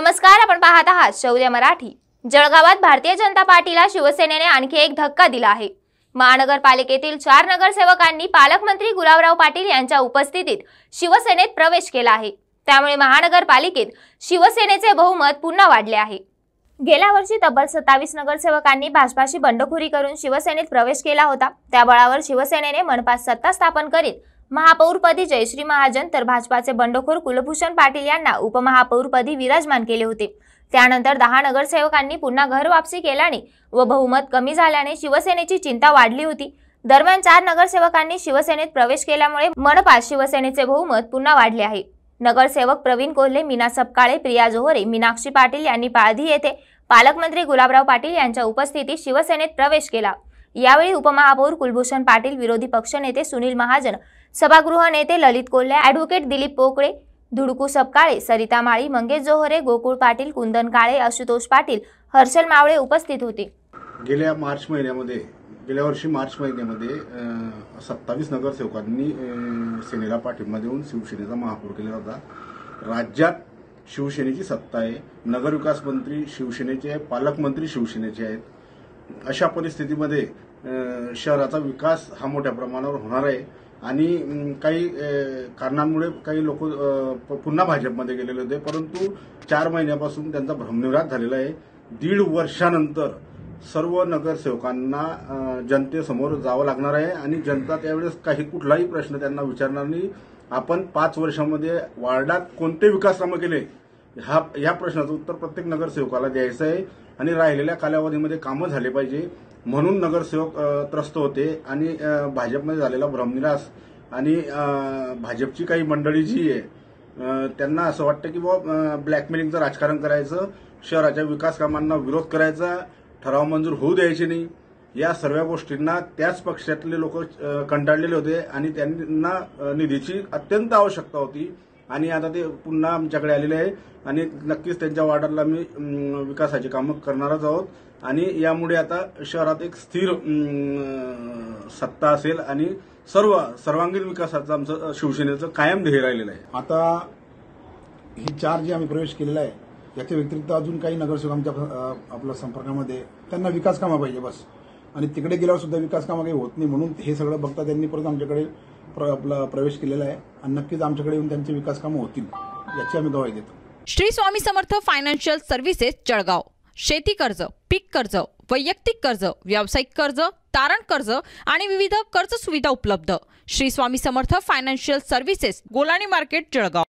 नमस्कार आपण पाहत आहात शौर्य मराठी जळगावात भारतीय जनता पार्टीला शिवसेनेने आणखी एक धक्का दिला आहे महानगरपालिकेतील चार नगरसेवकांनी पालकमंत्री गुलावराव पाटील यांच्या उपस्थितीत शिवसेनेत प्रवेश केला आहे त्यामुळे महानगरपालिकेत शिवसेनेचे बहुमत पुन्हा वाढले आहे गेल्या वर्षी तब्बल सत्तावीस नगरसेवकांनी भाजपाशी बंडखोरी करून शिवसेनेत प्रवेश केला होता त्या बळावर शिवसेनेने मनपास सत्ता स्थापन करीत महापौरपदी जयश्री महाजन तर भाजपाचे बंडखोर कुलभूषण पाटील यांना उपमहापौरपदी विराजमान केले होते त्यानंतर दहा नगरसेवकांनी पुन्हा घर वापसी केल्याने व बहुमत कमी झाल्याने शिवसेनेची चिंता वाढली होती दरम्यान चार नगरसेवकांनी शिवसेनेत प्रवेश केल्यामुळे मनपा शिवसेनेचे बहुमत पुन्हा वाढले आहे नगरसेवक प्रवीण कोल्हे मीना सपकाळे प्रिया जोहरे मीनाक्षी पाटील यांनी पाळधी येथे पालकमंत्री गुलाबराव पाटील यांच्या उपस्थितीत शिवसेनेत प्रवेश केला यावेळी उपमहापौर कुलभूषण पाटील विरोधी पक्षनेते सुनील महाजन सभागृह नेते ललित कोल्हे ॲडव्होकेट दिलीप पोकळे धुडकू सपकाळे सरिता माळी मंगेश जोहरे गोकुळ पाटील कुंदन काळे आशुतोष पाटील हर्षल मावळे उपस्थित होते गेल्या मार्च महिन्यामध्ये गेल्या वर्षी मार्च महिन्यामध्ये सत्तावीस नगरसेवकांनी सेनेला पाठिंबा देऊन शिवसेनेचा महापौर केला होता राज्यात शिवसेनेची सत्ता आहे नगरविकास मंत्री शिवसेनेचे आहे पालकमंत्री शिवसेनेचे आहेत अशा परिस्थितीमध्ये शहराचा विकास हा मोठ्या प्रमाणावर होणार आहे आणि काही कारणांमुळे काही लोक पुन्हा भाजपमध्ये गेलेले होते परंतु चार महिन्यापासून त्यांचा भ्रमनिराग झालेला आहे दीड वर्षानंतर सर्व नगरसेवकांना जनतेसमोर जावं लागणार आहे आणि जनता त्यावेळेस काही कुठलाही प्रश्न त्यांना विचारणार नाही आपण पाच वर्षामध्ये वार्डात कोणते विकास कामं केले हा या प्रश्नाचं उत्तर प्रत्येक नगरसेवकाला द्यायचं आहे आणि राहिलेल्या कालावधीमध्ये कामं झाले पाहिजे म्हणून नगरसेवक त्रस्त होते आणि भाजपमध्ये झालेला भ्रमनिरास आणि भाजपची काही मंडळी जी आहे त्यांना असं वाटतं की बाबा ब्लॅकमेलिंगचं राजकारण करायचं शहराच्या विकास कामांना विरोध करायचा ठराव मंजूर होऊ द्यायचे नाही या सर्व गोष्टींना त्याच पक्षातले लोक कंटाळलेले होते आणि त्यांना निधीची अत्यंत आवश्यकता होती आणि आता ते पुन्हा आमच्याकडे आलेले आहे आणि नक्कीच त्यांच्या वार्डाला मी विकासाची कामं करणारच आहोत आणि यामुळे आता शहरात एक स्थिर सत्ता असेल आणि सर्व सर्वांगीण विकासाचं आमचं शिवसेनेचं कायम ध्येय राहिलेलं आहे आता ही चार जे आम्ही प्रवेश केलेला आहे याच्या व्यतिरिक्त अजून काही नगरसेवक आमच्या आपल्या संपर्कामध्ये त्यांना विकास कामा पाहिजे बस आणि तिकडे गेल्यावर सुद्धा विकास कामा काही होत नाही म्हणून हे सगळं बघता त्यांनी परत आमच्याकडे आपला प्रवेश केलेला आहे आणि नक्कीच आमच्याकडे येऊन त्यांचे विकास कामं होतील याची आम्ही गवाही देतो श्री स्वामी समर्थ फायनान्शियल सर्व्हिसेस जळगाव शेती कर्ज पीक कर्ज वैयक्तिक कर्ज व्यावसायिक कर्ज तारण कर्ज आणि विविध कर्ज सुविधा उपलब्ध Shri Swami Samarth financial services Golani market Jalgaon